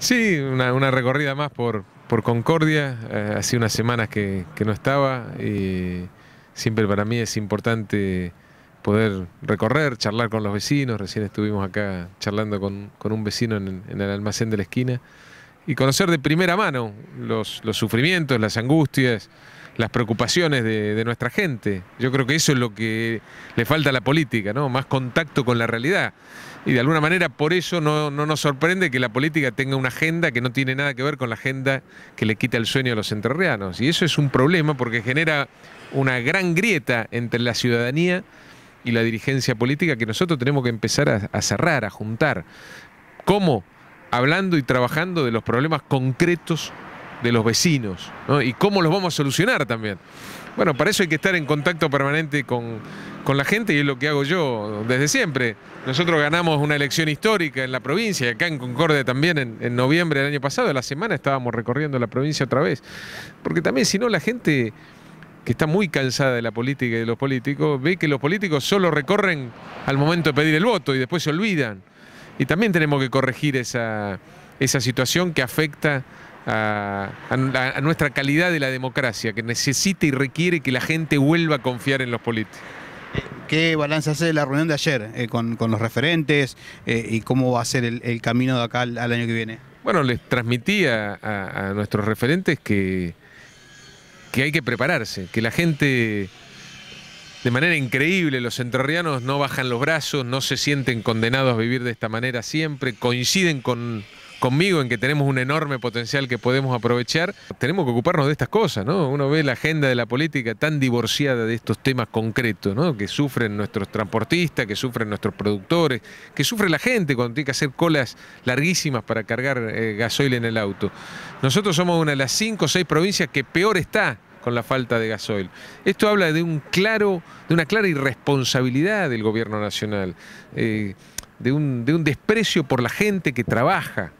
Sí, una, recorrida más por, Concordia. Eh, hace unas semanas que, no estaba. y siempre para mí es importante poder recorrer, charlar con los vecinos. Recién estuvimos acá charlando con, un vecino en, el almacén de la esquina. Y conocer de primera mano los sufrimientos, las angustias, las preocupaciones de, nuestra gente. Yo creo que eso es lo que le falta a la política, ¿no? Más contacto con la realidad. Y de alguna manera por eso no, nos sorprende que la política tenga una agenda que no tiene nada que ver con la agenda que le quita el sueño a los entrerrianos. Y eso es un problema porque genera una gran grieta entre la ciudadanía y la dirigencia política que nosotros tenemos que empezar a, a cerrar, a juntar. ¿Cómo? Hablando y trabajando de los problemas concretos de los vecinos ¿no? y cómo los vamos a solucionar también. Bueno, para eso hay que estar en contacto permanente con, la gente y es lo que hago yo desde siempre. Nosotros ganamos una elección histórica en la provincia y acá en Concordia también en, noviembre del año pasado, la semana estábamos recorriendo la provincia otra vez. Porque también si no la gente que está muy cansada de la política y de los políticos, ve que los políticos solo recorren al momento de pedir el voto y después se olvidan. Y también tenemos que corregir esa, esa situación que afecta a, nuestra calidad de la democracia, que necesita y requiere que la gente vuelva a confiar en los políticos. ¿Qué balance hace la reunión de ayer eh, con, los referentes eh, y cómo va a ser el, camino de acá al, año que viene? Bueno, les transmití a, nuestros referentes que, que hay que prepararse, que la gente... De manera increíble, los entrerrianos no bajan los brazos, no se sienten condenados a vivir de esta manera siempre, coinciden con conmigo en que tenemos un enorme potencial que podemos aprovechar, tenemos que ocuparnos de estas cosas, ¿no? Uno ve la agenda de la política tan divorciada de estos temas concretos, ¿no? Que sufren nuestros transportistas, que sufren nuestros productores, que sufre la gente cuando tiene que hacer colas larguísimas para cargar eh, gasoil en el auto. Nosotros somos una de las cinco o seis provincias que peor está con la falta de gasoil. Esto habla de un claro, de una clara irresponsabilidad del gobierno nacional, eh, de un desprecio por la gente que trabaja.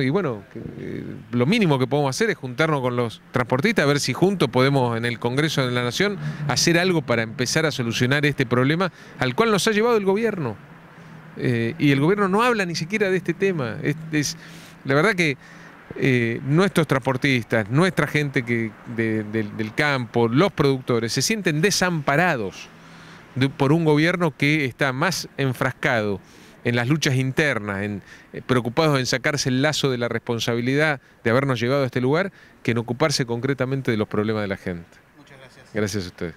Y bueno, eh, lo mínimo que podemos hacer es juntarnos con los transportistas, a ver si juntos podemos en el Congreso de la Nación hacer algo para empezar a solucionar este problema al cual nos ha llevado el gobierno. Eh, y el gobierno no habla ni siquiera de este tema. Es, la verdad que eh, nuestros transportistas, nuestra gente que, del campo, los productores, se sienten desamparados por un gobierno que está más enfrascado en las luchas internas, en, eh, preocupados en sacarse el lazo de la responsabilidad de habernos llevado a este lugar, que en ocuparse concretamente de los problemas de la gente. Muchas gracias. Gracias a ustedes.